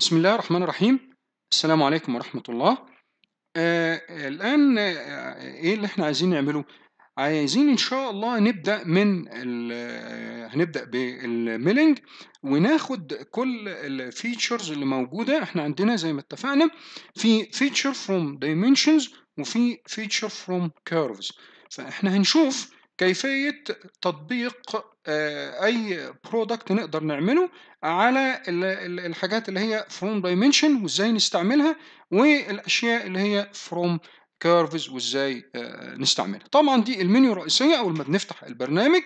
بسم الله الرحمن الرحيم السلام عليكم ورحمة الله آه الآن آه إيه اللي إحنا عايزين نعمله؟ عايزين إن شاء الله نبدأ من هنبدأ eh, بالميلينج وناخد كل الفيتشرز اللي موجودة إحنا عندنا زي ما اتفقنا في فيتشر فروم دايمنشنز وفي فيتشر فروم كيرفز فإحنا هنشوف كيفية تطبيق آه، اي برودكت نقدر نعمله على الحاجات اللي هي فروم دايمنشن وازاي نستعملها والاشياء اللي هي فروم كيرفز وازاي آه، نستعملها طبعا دي المنيو الرئيسيه اول ما بنفتح البرنامج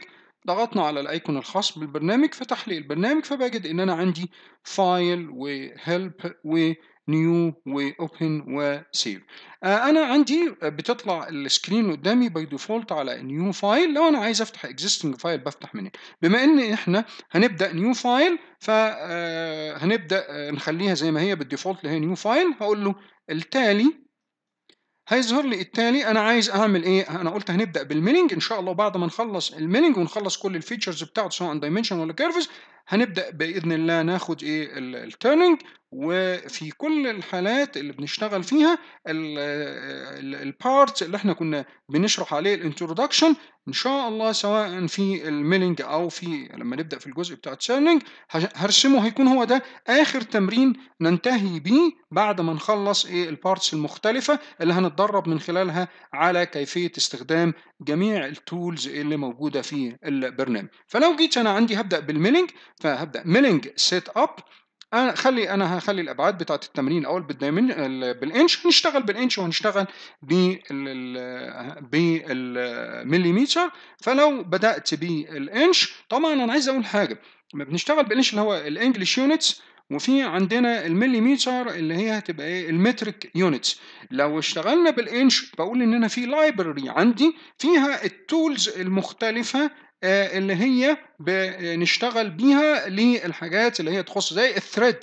ضغطنا على الايكون الخاص بالبرنامج فتح لي البرنامج فبجد ان انا عندي فايل وهيلب و نيو واوبن وسيف آه، انا عندي آه، بتطلع السكرين قدامي باي ديفولت على نيو فايل لو انا عايز افتح اكزيستنج فايل بفتح منين بما ان احنا هنبدا نيو فايل فهنبدا آه، نخليها زي ما هي بالديفولت اللي هي نيو فايل هقول له التالي هيظهر لي التالي انا عايز اعمل ايه انا قلت هنبدا بالميلنج ان شاء الله بعد ما نخلص الميلنج ونخلص كل الفيتشرز بتاعته سواء دايمنشن ولا كيرفز هنبدا باذن الله ناخد ايه التيرنينج وفي كل الحالات اللي بنشتغل فيها البارت اللي احنا كنا بنشرح عليه الانترودكشن ان شاء الله سواء في الميلينج او في لما نبدا في الجزء بتاع السيرنينج هرسمه هيكون هو ده اخر تمرين ننتهي بيه بعد ما نخلص ايه البارتس المختلفه اللي هنتدرب من خلالها على كيفيه استخدام جميع التولز اللي موجوده في البرنامج فلو جيت انا عندي هبدا بالميلينج فهبدا ميلينج سيت اب انا خلي انا هخلي الابعاد بتاعه التمرين الاول بالدايمن بالانش هنشتغل بالانش وهنشتغل بالمليمتر فلو بدات بالانش طبعا انا عايز اقول حاجه لما بنشتغل بالانش اللي هو الانجليش يونتس وفي عندنا المليمتر اللي هي هتبقى ايه المترك يونتس لو اشتغلنا بالانش بقول ان انا في لايبرري عندي فيها التولز المختلفه آه، اللي هي بنشتغل بيها للحاجات اللي هي تخص زي الثريد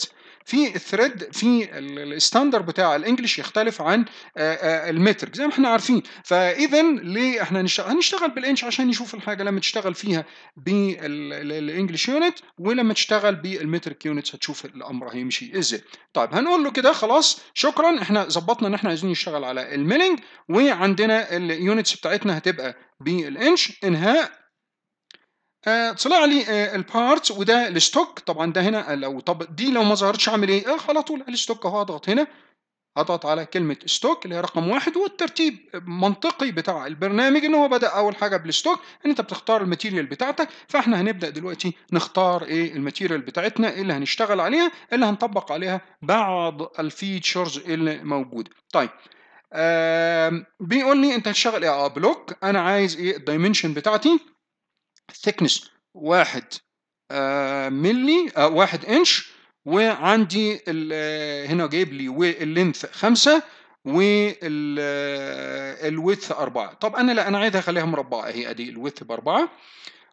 في الثريد في الستاندر بتاع الانجليش يختلف عن آه، آه، المتر زي ما احنا عارفين فاذا ليه احنا هنشتغل هنشتغل بالانش عشان نشوف الحاجه لما تشتغل فيها بالانجليش يونت ولما تشتغل بالمترك يونت هتشوف الامر هيمشي ازاي طيب هنقول له كده خلاص شكرا احنا ظبطنا ان احنا عايزين نشتغل على الميلنج وعندنا اليونتس بتاعتنا هتبقى بالانش انهاء آه، طلع لي آه، البارت وده الستوك طبعا ده هنا لو طب دي لو ما ظهرتش اعمل ايه؟ آه، على طول الستوك اهو اضغط هنا اضغط على كلمة ستوك اللي هي رقم واحد والترتيب منطقي بتاع البرنامج ان هو بدأ أول حاجة بالستوك ان انت بتختار الماتيريال بتاعتك فاحنا هنبدأ دلوقتي نختار ايه الماتيريال بتاعتنا اللي هنشتغل عليها اللي هنطبق عليها بعض الفيتشرز اللي موجودة طيب آه بيقول لي انت هتشتغل ايه اه بلوك انا عايز ايه الدايمنشن بتاعتي ثيكنس واحد آه، ملي آه، واحد انش وعندي آه، هنا جايب لي واللينث خمسة والويث أربعة طب أنا لا أنا عايز أخليها مربعة أهي أدي الويث بأربعة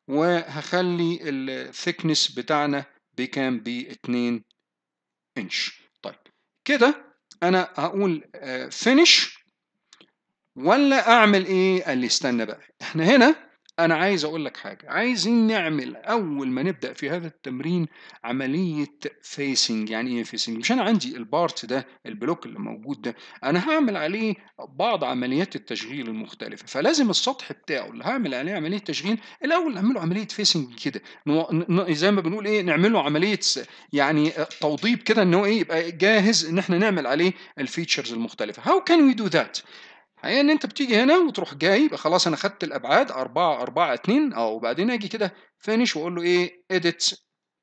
وهخلي الثيكنس بتاعنا بكام 2 انش طيب كده أنا هقول فينش ولا أعمل إيه؟ قال لي استنى بقى إحنا هنا أنا عايز أقول لك حاجة عايزين نعمل أول ما نبدأ في هذا التمرين عملية فيسنج يعني إيه فيسنج؟ مش أنا عندي البارت ده البلوك اللي موجود ده أنا هعمل عليه بعض عمليات التشغيل المختلفة فلازم السطح بتاعه اللي هعمل عليه عملية تشغيل الأول نعمله عملية فيسنج كده زي ما بنقول إيه نعمله عملية يعني توضيب كده إن هو إيه يبقى جاهز إن إحنا نعمل عليه الفيتشرز المختلفة. How can we do that؟ الحقيقه ان انت بتيجي هنا وتروح جاي خلاص انا خدت الابعاد 4 4 2 اه وبعدين اجي كده فينيش واقول له ايه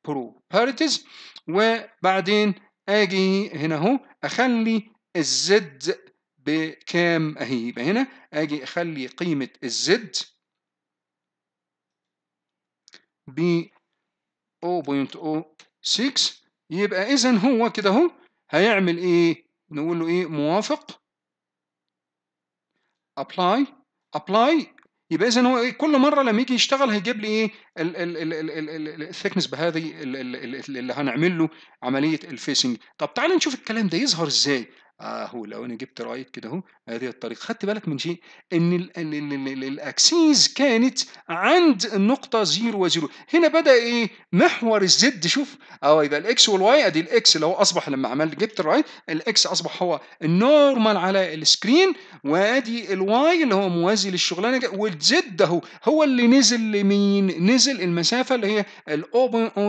برو properties وبعدين اجي هنا اهو اخلي الزد بكام اهي يبقى هنا اجي اخلي قيمه الزد ب 0.06 يبقى اذا هو كده اهو هيعمل ايه نقول له ايه موافق ابلاي ابلاي يبقى اذا هو كل مره لما يجي يشتغل هيجيب لي ايه الثيكنس بهذه اللي هنعمل له عمليه الفيسنج طب تعال نشوف الكلام ده يظهر ازاي اهو لو انا جبت رايت كده اهو هذه الطريقه خدت بالك من شيء ان الاكسيز كانت عند النقطه 0 و0 هنا بدا ايه محور الزد شوف اهو يبقى الاكس والواي ادي الاكس اللي هو اصبح لما عملت جبت رايت الاكس اصبح هو النورمال على السكرين وادي الواي اللي هو موازي للشغلانه دي والزد اهو هو اللي نزل لمين نزل المسافه اللي هي ال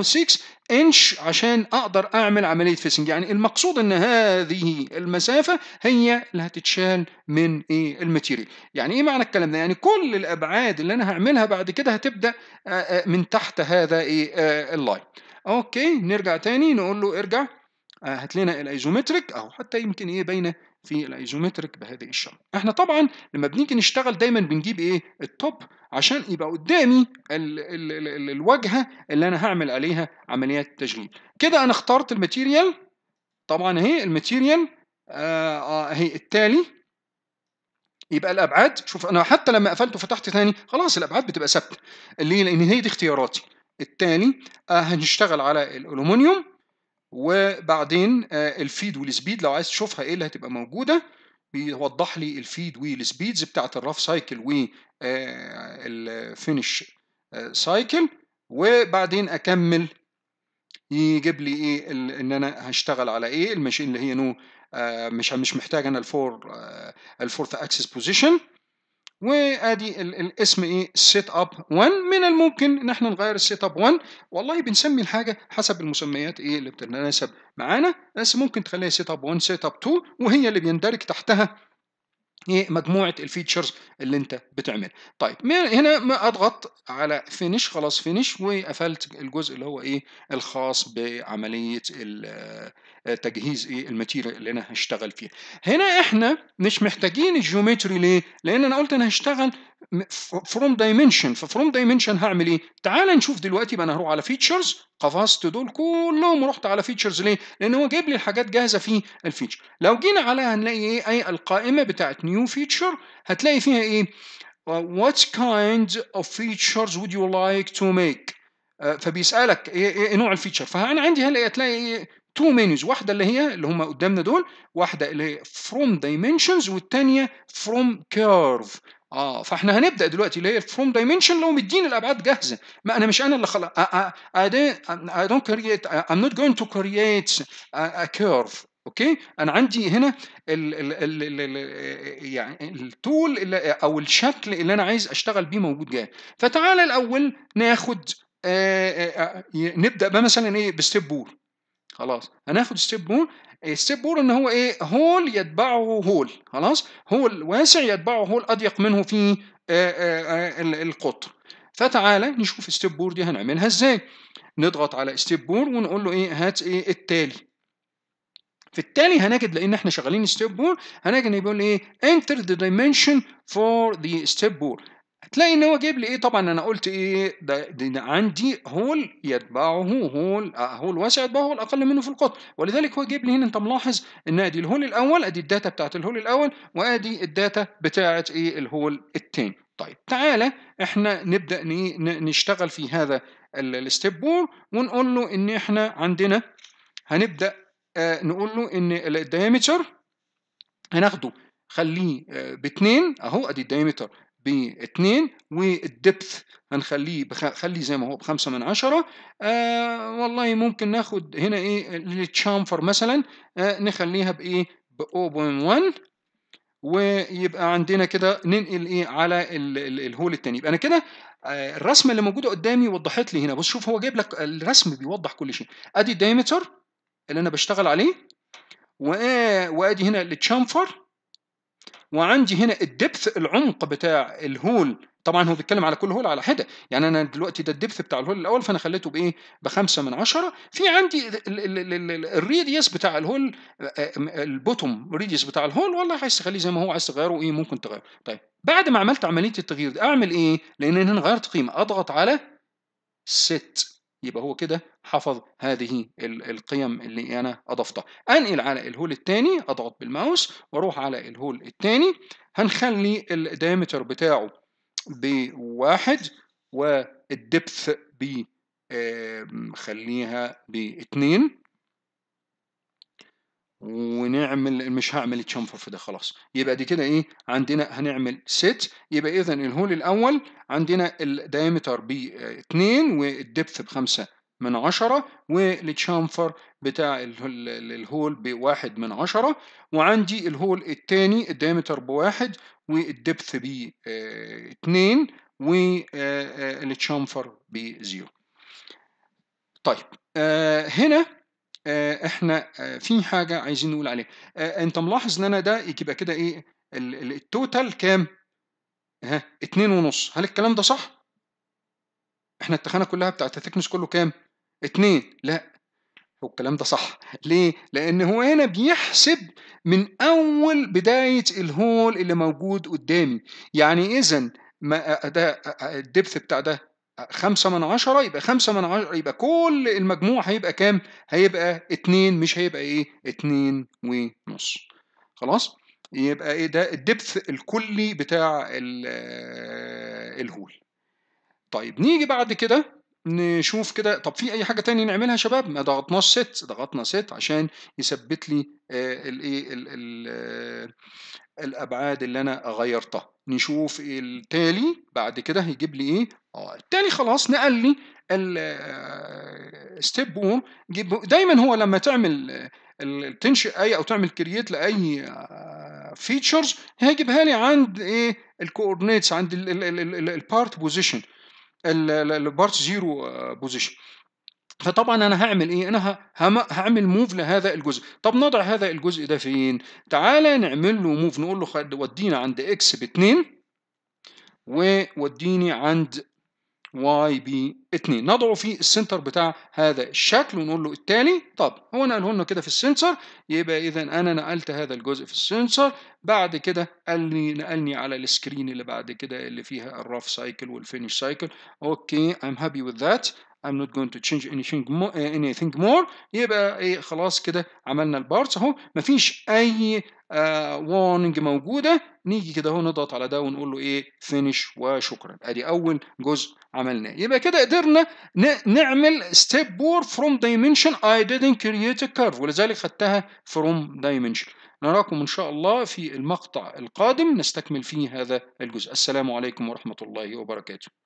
0.06 انش عشان اقدر اعمل عمليه فيسنج يعني المقصود ان هذه المسافه هي اللي هتتشال من ايه الماتيريال يعني ايه معنى الكلام ده يعني كل الابعاد اللي انا هعملها بعد كده هتبدا من تحت هذا ايه اللاين اوكي نرجع تاني نقول له ارجع آه، هات لنا الايزومتريك اهو حتى يمكن ايه باينه في الايزومتريك بهذه الشكل احنا طبعا لما بنيجي نشتغل دايما بنجيب ايه التوب عشان يبقى قدامي الـ الـ الـ الـ الواجهه اللي انا هعمل عليها عمليات تشغيل كده انا اخترت الماتيريال طبعا اهي الماتيريال آه، آه، اهي التالي يبقى الابعاد شوف انا حتى لما قفلت وفتحت ثاني خلاص الابعاد بتبقى ثابته ليه لان هي دي اختياراتي التالي آه هنشتغل على الالومنيوم وبعدين آه، الفيد والسبيد لو عايز تشوفها ايه اللي هتبقى موجوده بيوضح لي الفيد والسبيدز بتاعت الراف سايكل والفينش سايكل وبعدين اكمل يجيب لي ايه ان انا هشتغل على ايه الماشين اللي هي نو آه، مش مش محتاج انا الفور الفورث اكسس بوزيشن وادي الاسم ايه سيت اب 1 من الممكن ان احنا نغير السيت اب 1 والله بنسمي الحاجه حسب المسميات ايه اللي بتتناسب معانا بس ممكن تخليها سيت اب 1 سيت اب 2 وهي اللي بيندرج تحتها هي مجموعه الفيتشرز اللي انت بتعملها طيب هنا ما اضغط على فينش خلاص فينش وقفلت الجزء اللي هو ايه الخاص بعمليه آه، تجهيز ايه الماتيريال اللي انا هشتغل فيها هنا احنا مش محتاجين الجيومتري ليه لان انا قلت انا هشتغل فروم دايمنشن ففروم دايمنشن هعمل ايه؟ تعال نشوف دلوقتي بقى انا هروح على فيتشرز قفزت دول كلهم ورحت على فيتشرز ليه؟ لان هو جايب لي الحاجات جاهزه في الفيتشر لو جينا على هنلاقي ايه؟ اي القائمه بتاعت نيو فيتشر هتلاقي فيها ايه؟ uh, What kind of features would you like to make؟ uh, فبيسالك ايه, إيه, إيه نوع الفيتشر فانا عندي هلا هتلاقي ايه تو منيوز واحده اللي هي اللي هم قدامنا دول واحده اللي هي فروم دايمنشنز والثانيه فروم كيرف اه فاحنا هنبدا دلوقتي اللي هي الفروم دايمنشن لو مديني الابعاد جاهزه ما انا مش انا اللي خلاص اي دونت كرييت ام نوت جوينت تو كرييت ا كيرف اوكي انا عندي هنا ال ال ال ال يعني التول اللي او الشكل اللي انا عايز اشتغل بيه موجود جاي فتعالى الاول ناخد آآ آه، آآ آه، آه، نبدا بقى مثلا ايه بستيب بول خلاص هناخد ستيب مور ستيب مور ان هو ايه هول يتبعه هول خلاص هول واسع يتبعه هول اضيق منه في آه، آه، آه، القطر فتعالى نشوف ستيب بور دي هنعملها ازاي نضغط على ستيب بور ونقول له ايه هات ايه التالي في التالي هنجد لان احنا شغالين ستيب بور هنجد ان بيقول ايه انتر ذا دايمنشن فور ذا ستيب board هتلاقي ان هو جايب لي ايه طبعا انا قلت ايه ده, ده عندي هول يتبعه هول هول واسع يتبعه هول اقل منه في القطر ولذلك هو جايب لي هنا انت ملاحظ ان ادي الهول الاول ادي الداتا بتاعت الهول الاول وادي الداتا بتاعت ايه الهول الثاني طيب تعالى احنا نبدا نشتغل في هذا الستيب بور ونقول له ان احنا عندنا هنبدا آه، نقول له ان الدايمتر هناخده خليه آه، باتنين اهو ادي الدايمتر ب 2 والدبث هنخليه خليه زي ما هو بخمسة من عشرة آه والله ممكن ناخد هنا ايه للتشامفر مثلا آه نخليها بايه ب 0.1 ويبقى عندنا كده ننقل ايه على ال ال الهول الثاني يبقى انا كده آه، الرسمه اللي موجوده قدامي وضحت لي هنا بص شوف هو جايب لك الرسم بيوضح كل شيء ادي الدايمتر اللي انا بشتغل عليه وادي هنا التشامفر وعندي هنا الدبث العمق بتاع الهول طبعا هو بيتكلم على كل هول على حده يعني انا دلوقتي ده الدبث بتاع الهول الاول فانا خليته بايه بخمسة من عشرة في عندي الريديوس بتاع الهول آه، آه، البوتوم ريديوس بتاع الهول والله عايز تخليه زي ما هو عايز تغيره ايه ممكن تغيره طيب بعد ما عملت عمليه التغيير دي اعمل ايه لان انا غيرت قيمه اضغط على ست يبقى هو كده حفظ هذه القيم اللي أنا أضفتها أنقل على الهول الثاني أضغط بالماوس وأروح على الهول الثاني هنخلي الدايمتر بتاعه بواحد والدبث ب خليها ب2 ونعمل مش هعمل تشامفر في ده خلاص يبقى دي كده ايه عندنا هنعمل ست يبقى اذا الهول الاول عندنا الدايمتر ب 2 والدبث ب 5 من عشرة والتشامفر بتاع الهول بواحد من عشرة وعندي الهول الثاني الدايمتر بواحد والدبث باتنين آه، والتشامفر آه، آه، بزيرو طيب هنا احنا في حاجة عايزين نقول عليها انت ملاحظ ان انا ده يبقى كده ايه التوتال كام ها اتنين ونص هل الكلام ده صح احنا التخانة كلها بتاعت الثيكنس كله كام اتنين لا هو الكلام ده صح ليه لان هو هنا بيحسب من اول بدايه الهول اللي موجود قدامي يعني اذا ما ده الدبث بتاع ده خمسة من عشرة يبقى خمسة من عشرة يبقى كل المجموع هيبقى كام؟ هيبقى اتنين مش هيبقى ايه؟ اتنين ونص. خلاص؟ يبقى ايه ده الدبث الكلي بتاع آه، الهول. طيب نيجي بعد كده نشوف كده طب في اي حاجه تاني نعملها شباب ما ضغطناش ست ضغطنا ست عشان يثبت لي آه، الايه آه، الابعاد اللي انا غيرتها نشوف التالي بعد كده هيجيب لي ايه اه التالي خلاص نقل لي ستيب آه، 1 دايما هو لما تعمل تنشئ اي او تعمل كرييت لاي فيتشرز هيجيبها لي عند ايه الكوردينيتس عند البارت بوزيشن البارت زيرو بوزيشن فطبعا انا هعمل ايه انا هعمل موف لهذا الجزء طب نضع هذا الجزء ده فين تعالى نعمل له موف نقول له ودينا عند اكس باتنين ووديني عند واي بي 2 نضعه في السنتر بتاع هذا الشكل ونقول له التالي طب هو نقله لنا كده في السنسر يبقى اذا انا نقلت هذا الجزء في السنسر بعد كده قال لي نقلني على السكرين اللي بعد كده اللي فيها الراف سايكل والفينش سايكل اوكي ام هابي وذ ذات I'm not going to change anything more, eh, anything more يبقى ايه خلاص كده عملنا البارتس اهو مفيش اي وارنينج آه، uh, موجوده نيجي كده اهو نضغط على ده ونقول له ايه فينش وشكرا ادي اول جزء عملناه يبقى كده قدرنا نعمل ستيب بور فروم دايمنشن اي didn't كرييت a curve ولذلك خدتها فروم دايمنشن نراكم ان شاء الله في المقطع القادم نستكمل فيه هذا الجزء السلام عليكم ورحمه الله وبركاته